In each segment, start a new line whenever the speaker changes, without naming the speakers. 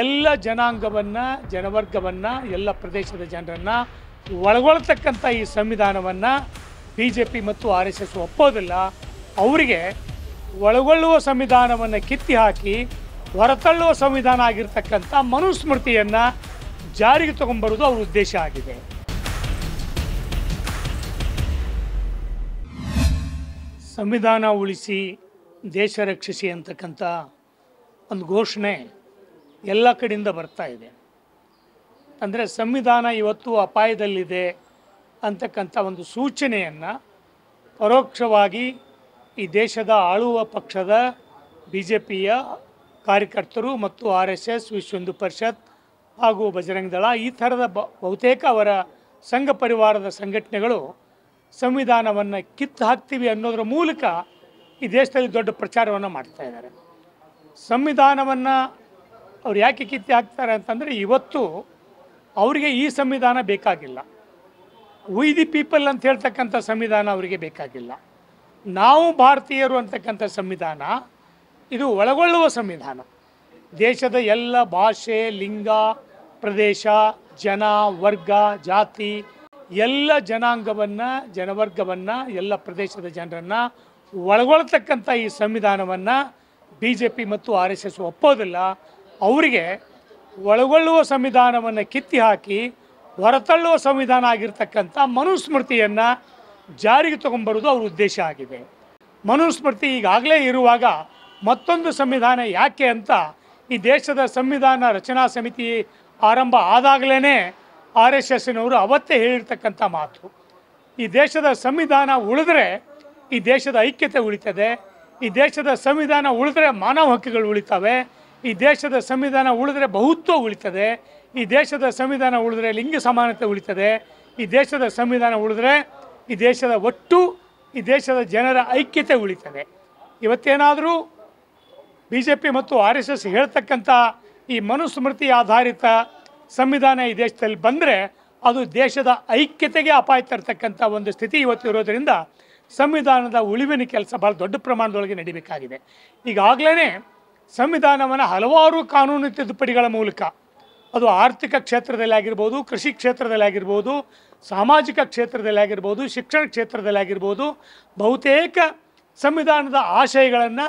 ಎಲ್ಲ ಜನಾಂಗವನ್ನು ಜನವರ್ಗವನ್ನು ಎಲ್ಲ ಪ್ರದೇಶದ ಜನರನ್ನ ಒಳಗೊಳ್ತಕ್ಕಂಥ ಈ ಸಂವಿಧಾನವನ್ನು ಬಿ ಜೆ ಪಿ ಮತ್ತು ಆರ್ ಎಸ್ ಎಸ್ ಒಪ್ಪೋದಿಲ್ಲ ಅವರಿಗೆ ಒಳಗೊಳ್ಳುವ ಸಂವಿಧಾನವನ್ನು ಕಿತ್ತಿ ಹಾಕಿ ಹೊರತಳ್ಳುವ ಸಂವಿಧಾನ ಆಗಿರ್ತಕ್ಕಂಥ ಮನುಸ್ಮೃತಿಯನ್ನು ಜಾರಿಗೆ ತಗೊಂಡ್ಬರುವುದು ಅವ್ರ ಉದ್ದೇಶ ಆಗಿದೆ ಸಂವಿಧಾನ ಉಳಿಸಿ ದೇಶ ರಕ್ಷಿಸಿ ಅಂತಕ್ಕಂಥ ಒಂದು ಘೋಷಣೆ ಎಲ್ಲ ಕಡೆಯಿಂದ ಬರ್ತಾ ಇದೆ ಅಂದರೆ ಸಂವಿಧಾನ ಇವತ್ತು ಅಪಾಯದಲ್ಲಿದೆ ಅಂತಕ್ಕಂಥ ಒಂದು ಸೂಚನೆಯನ್ನು ಪರೋಕ್ಷವಾಗಿ ಈ ದೇಶದ ಆಳುವ ಪಕ್ಷದ ಬಿ ಜೆ ಪಿಯ ಕಾರ್ಯಕರ್ತರು ಮತ್ತು ಆರ್ ಎಸ್ ಎಸ್ ವಿಶ್ವ ಹಿಂದೂ ಪರಿಷತ್ ಹಾಗೂ ಬಜರಂಗ ದಳ ಈ ಥರದ ಬಹುತೇಕ ಅವರ ಸಂಘ ಪರಿವಾರದ ಸಂಘಟನೆಗಳು ಸಂವಿಧಾನವನ್ನು ಕಿತ್ತು ಹಾಕ್ತೀವಿ ಅನ್ನೋದ್ರ ಮೂಲಕ ಈ ದೇಶದಲ್ಲಿ ದೊಡ್ಡ ಪ್ರಚಾರವನ್ನು ಮಾಡ್ತಾ ಇದ್ದಾರೆ ಸಂವಿಧಾನವನ್ನು ಅವ್ರು ಯಾಕೆ ಕಿತ್ತಿ ಹಾಕ್ತಾರೆ ಅಂತಂದರೆ ಇವತ್ತು ಅವರಿಗೆ ಈ ಸಂವಿಧಾನ ಬೇಕಾಗಿಲ್ಲ ವಿ ದಿ ಪೀಪಲ್ ಅಂತ ಹೇಳ್ತಕ್ಕಂಥ ಸಂವಿಧಾನ ಅವರಿಗೆ ಬೇಕಾಗಿಲ್ಲ ನಾವು ಭಾರತೀಯರು ಅಂತಕ್ಕಂಥ ಸಂವಿಧಾನ ಇದು ಒಳಗೊಳ್ಳುವ ಸಂವಿಧಾನ ದೇಶದ ಎಲ್ಲ ಭಾಷೆ ಲಿಂಗ ಪ್ರದೇಶ ಜನ ವರ್ಗ ಜಾತಿ ಎಲ್ಲ ಜನಾಂಗವನ್ನು ಜನವರ್ಗವನ್ನು ಎಲ್ಲ ಪ್ರದೇಶದ ಜನರನ್ನು ಒಳಗೊಳ್ತಕ್ಕಂಥ ಈ ಸಂವಿಧಾನವನ್ನು ಬಿ ಜೆ ಪಿ ಮತ್ತು ಆರ್ ಎಸ್ ಎಸ್ ಒಪ್ಪೋದಿಲ್ಲ ಅವರಿಗೆ ಒಳಗೊಳ್ಳುವ ಸಂವಿಧಾನವನ್ನು ಕಿತ್ತಿ ಹಾಕಿ ಹೊರತಳ್ಳುವ ಸಂವಿಧಾನ ಆಗಿರ್ತಕ್ಕಂಥ ಮನುಸ್ಮೃತಿಯನ್ನು ಜಾರಿಗೆ ತಗೊಂಬರೋದು ಅವ್ರ ಉದ್ದೇಶ ಆಗಿದೆ ಮನುಸ್ಮೃತಿ ಈಗಾಗಲೇ ಇರುವಾಗ ಮತ್ತೊಂದು ಸಂವಿಧಾನ ಯಾಕೆ ಅಂತ ಈ ದೇಶದ ಸಂವಿಧಾನ ರಚನಾ ಸಮಿತಿ ಆರಂಭ ಆದಾಗಲೇ ಆರ್ ಎಸ್ ಎಸ್ನವರು ಅವತ್ತೇ ಹೇಳಿರ್ತಕ್ಕಂಥ ಮಾತು ಈ ದೇಶದ ಸಂವಿಧಾನ ಉಳಿದ್ರೆ ಈ ದೇಶದ ಐಕ್ಯತೆ ಉಳಿತದೆ ಈ ದೇಶದ ಸಂವಿಧಾನ ಉಳಿದ್ರೆ ಮಾನವ ಹಕ್ಕುಗಳು ಉಳಿತವೆ ಈ ದೇಶದ ಸಂವಿಧಾನ ಉಳಿದ್ರೆ ಬಹುತ್ವ ಉಳಿತದೆ ಈ ದೇಶದ ಸಂವಿಧಾನ ಉಳಿದ್ರೆ ಲಿಂಗ ಸಮಾನತೆ ಉಳಿತದೆ ಈ ದೇಶದ ಸಂವಿಧಾನ ಉಳಿದ್ರೆ ಈ ದೇಶದ ಒಟ್ಟು ಈ ದೇಶದ ಜನರ ಐಕ್ಯತೆ ಉಳಿತದೆ ಇವತ್ತೇನಾದರೂ ಬಿ ಜೆ ಪಿ ಮತ್ತು ಆರ್ ಎಸ್ ಎಸ್ ಹೇಳ್ತಕ್ಕಂಥ ಈ ಮನುಸ್ಮೃತಿ ಆಧಾರಿತ ಸಂವಿಧಾನ ಈ ದೇಶದಲ್ಲಿ ಬಂದರೆ ಅದು ದೇಶದ ಐಕ್ಯತೆಗೆ ಅಪಾಯ ತರ್ತಕ್ಕಂಥ ಒಂದು ಸ್ಥಿತಿ ಇವತ್ತು ಇರೋದರಿಂದ ಸಂವಿಧಾನದ ಉಳಿವಿನ ಕೆಲಸ ಭಾಳ ದೊಡ್ಡ ಪ್ರಮಾಣದೊಳಗೆ ನಡಿಬೇಕಾಗಿದೆ ಈಗಾಗಲೇ ಸಂವಿಧಾನವನ್ನು ಹಲವಾರು ಕಾನೂನು ತಿದ್ದುಪಡಿಗಳ ಮೂಲಕ ಅದು ಆರ್ಥಿಕ ಕ್ಷೇತ್ರದಲ್ಲಿ ಆಗಿರ್ಬೋದು ಕೃಷಿ ಕ್ಷೇತ್ರದಲ್ಲಿ ಆಗಿರ್ಬೋದು ಸಾಮಾಜಿಕ ಕ್ಷೇತ್ರದಲ್ಲಿ ಆಗಿರ್ಬೋದು ಶಿಕ್ಷಣ ಕ್ಷೇತ್ರದಲ್ಲಿ ಆಗಿರ್ಬೋದು ಬಹುತೇಕ ಸಂವಿಧಾನದ ಆಶಯಗಳನ್ನು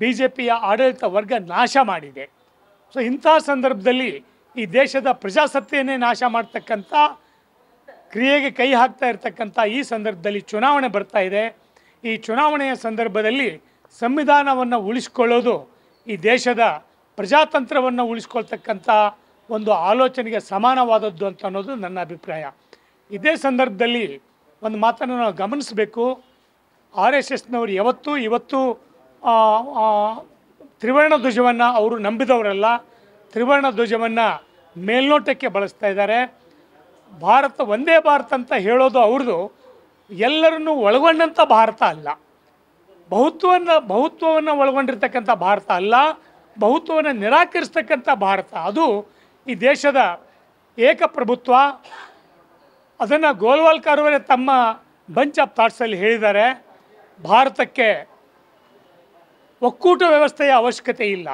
ಬಿ ಜೆ ಪಿಯ ಆಡಳಿತ ವರ್ಗ ನಾಶ ಮಾಡಿದೆ ಸೊ ಇಂಥ ಸಂದರ್ಭದಲ್ಲಿ ಈ ದೇಶದ ಪ್ರಜಾಸತ್ತೆಯನ್ನೇ ನಾಶ ಮಾಡ್ತಕ್ಕಂಥ ಕ್ರಿಯೆಗೆ ಕೈ ಹಾಕ್ತಾ ಇರತಕ್ಕಂಥ ಈ ಸಂದರ್ಭದಲ್ಲಿ ಚುನಾವಣೆ ಬರ್ತಾ ಇದೆ ಈ ಚುನಾವಣೆಯ ಸಂದರ್ಭದಲ್ಲಿ ಸಂವಿಧಾನವನ್ನು ಉಳಿಸ್ಕೊಳ್ಳೋದು ಈ ದೇಶದ ಪ್ರಜಾತಂತ್ರವನ್ನು ಉಳಿಸ್ಕೊಳ್ತಕ್ಕಂಥ ಒಂದು ಆಲೋಚನೆಗೆ ಸಮಾನವಾದದ್ದು ಅಂತ ಅನ್ನೋದು ನನ್ನ ಅಭಿಪ್ರಾಯ ಇದೇ ಸಂದರ್ಭದಲ್ಲಿ ಒಂದು ಮಾತನ್ನು ನಾವು ಗಮನಿಸಬೇಕು ಆರ್ ಎಸ್ ಎಸ್ನವರು ಯಾವತ್ತೂ ಇವತ್ತು ತ್ರಿವರ್ಣ ಧ್ವಜವನ್ನು ಅವರು ನಂಬಿದವರಲ್ಲ ತ್ರಿವರ್ಣ ಧ್ವಜವನ್ನು ಮೇಲ್ನೋಟಕ್ಕೆ ಬಳಸ್ತಾ ಇದ್ದಾರೆ ಭಾರತ ಒಂದೇ ಭಾರತ ಅಂತ ಹೇಳೋದು ಅವ್ರದ್ದು ಎಲ್ಲರನ್ನೂ ಒಳಗೊಂಡಂಥ ಭಾರತ ಅಲ್ಲ ಬಹುತ್ವವನ್ನು ಬಹುತ್ವವನ್ನು ಒಳಗೊಂಡಿರ್ತಕ್ಕಂಥ ಭಾರತ ಅಲ್ಲ ಬಹುತ್ವವನ್ನು ನಿರಾಕರಿಸ್ತಕ್ಕಂಥ ಭಾರತ ಅದು ಈ ದೇಶದ ಏಕಪ್ರಭುತ್ವ ಅದನ್ನು ಗೋಲ್ವಾಲ್ಕರ್ ಅವರೇ ತಮ್ಮ ಬಂಚ್ ಆಫ್ ಥಾಟ್ಸಲ್ಲಿ ಹೇಳಿದ್ದಾರೆ ಭಾರತಕ್ಕೆ ಒಕ್ಕೂಟ ವ್ಯವಸ್ಥೆಯ ಅವಶ್ಯಕತೆ ಇಲ್ಲ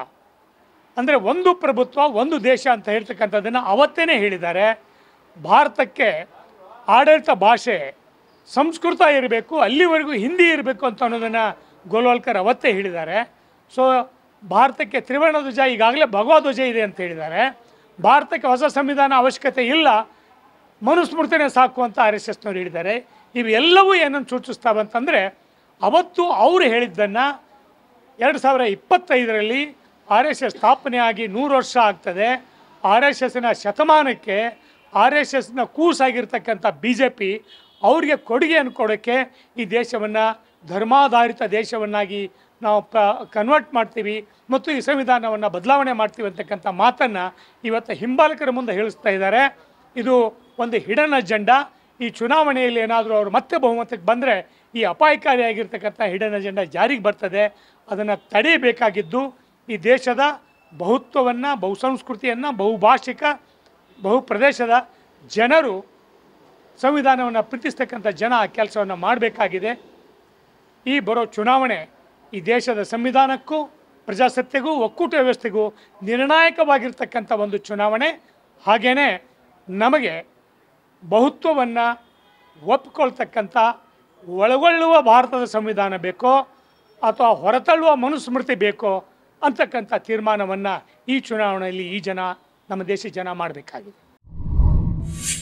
ಅಂದರೆ ಒಂದು ಪ್ರಭುತ್ವ ಒಂದು ದೇಶ ಅಂತ ಹೇಳ್ತಕ್ಕಂಥದ್ದನ್ನು ಅವತ್ತೇ ಹೇಳಿದ್ದಾರೆ ಭಾರತಕ್ಕೆ ಆಡಳಿತ ಭಾಷೆ ಸಂಸ್ಕೃತ ಇರಬೇಕು ಅಲ್ಲಿವರೆಗೂ ಹಿಂದಿ ಇರಬೇಕು ಅಂತ ಅನ್ನೋದನ್ನು ಗೋಲ್ವಾಲ್ಕರ್ ಅವತ್ತೇ ಹೇಳಿದ್ದಾರೆ ಸೊ ಭಾರತಕ್ಕೆ ತ್ರಿವರ್ಣ ಧ್ವಜ ಈಗಾಗಲೇ ಭಗವಧ್ವಜ ಇದೆ ಅಂತ ಹೇಳಿದ್ದಾರೆ ಭಾರತಕ್ಕೆ ಹೊಸ ಸಂವಿಧಾನ ಅವಶ್ಯಕತೆ ಇಲ್ಲ ಮನುಸ್ಮೃತಿನೇ ಸಾಕು ಅಂತ ಆರ್ ಎಸ್ ಎಸ್ನವ್ರು ಹೇಳಿದ್ದಾರೆ ಇವೆಲ್ಲವೂ ಏನನ್ನು ಸೂಚಿಸ್ತಾವಂತಂದರೆ ಅವತ್ತು ಅವರು ಹೇಳಿದ್ದನ್ನು ಎರಡು ಸಾವಿರ ಇಪ್ಪತ್ತೈದರಲ್ಲಿ ಆರ್ ಎಸ್ ಎಸ್ ಸ್ಥಾಪನೆಯಾಗಿ ನೂರು ವರ್ಷ ಆಗ್ತದೆ ಆರ್ ಎಸ್ ಎಸ್ನ ಶತಮಾನಕ್ಕೆ ಆರ್ ಎಸ್ ಎಸ್ನ ಕೂಸಾಗಿರ್ತಕ್ಕಂಥ ಬಿ ಜೆ ಪಿ ಅವರಿಗೆ ಕೊಡುಗೆಯನ್ನು ಕೊಡೋಕ್ಕೆ ಈ ದೇಶವನ್ನು ಧರ್ಮಾಧಾರಿತ ದೇಶವನ್ನಾಗಿ ನಾವು ಪ ಕನ್ವರ್ಟ್ ಮಾಡ್ತೀವಿ ಮತ್ತು ಈ ಸಂವಿಧಾನವನ್ನು ಬದಲಾವಣೆ ಮಾಡ್ತೀವಿ ಅಂತಕ್ಕಂಥ ಮಾತನ್ನು ಇವತ್ತು ಹಿಂಬಾಲಕರ ಮುಂದೆ ಹೇಳಿಸ್ತಾ ಇದ್ದಾರೆ ಇದು ಒಂದು ಹಿಡನ್ ಅಜೆಂಡಾ ಈ ಚುನಾವಣೆಯಲ್ಲಿ ಏನಾದರೂ ಅವರು ಮತ್ತೆ ಬಹುಮತಕ್ಕೆ ಬಂದರೆ ಈ ಅಪಾಯಕಾರಿಯಾಗಿರ್ತಕ್ಕಂಥ ಹಿಡನ್ ಅಜೆಂಡಾ ಜಾರಿಗೆ ಬರ್ತದೆ ಅದನ್ನು ತಡೆಯಬೇಕಾಗಿದ್ದು ಈ ದೇಶದ ಬಹುತ್ವವನ್ನು ಬಹುಸಂಸ್ಕೃತಿಯನ್ನು ಬಹುಭಾಷಿಕ ಬಹುಪ್ರದೇಶದ ಜನರು ಸಂವಿಧಾನವನ್ನು ಪ್ರೀತಿಸ್ತಕ್ಕಂಥ ಜನ ಆ ಕೆಲಸವನ್ನು ಮಾಡಬೇಕಾಗಿದೆ ಈ ಬರೋ ಚುನಾವಣೆ ಈ ದೇಶದ ಸಂವಿಧಾನಕ್ಕೂ ಪ್ರಜಾಸತ್ತೆಗೂ ಒಕ್ಕೂಟ ವ್ಯವಸ್ಥೆಗೂ ನಿರ್ಣಾಯಕವಾಗಿರ್ತಕ್ಕಂಥ ಒಂದು ಚುನಾವಣೆ ಹಾಗೆಯೇ ನಮಗೆ ಬಹುತ್ವವನ್ನು ಒಪ್ಪಿಕೊಳ್ತಕ್ಕಂಥ ಒಳಗೊಳ್ಳುವ ಭಾರತದ ಸಂವಿಧಾನ ಬೇಕೋ ಅಥವಾ ಹೊರತಳ್ಳುವ ಮನುಸ್ಮೃತಿ ಬೇಕೋ ಅಂತಕ್ಕಂಥ ತೀರ್ಮಾನವನ್ನು ಈ ಚುನಾವಣೆಯಲ್ಲಿ ಈ ಜನ ನಮ್ಮ ದೇಶದ ಜನ ಮಾಡಬೇಕಾಗಿದೆ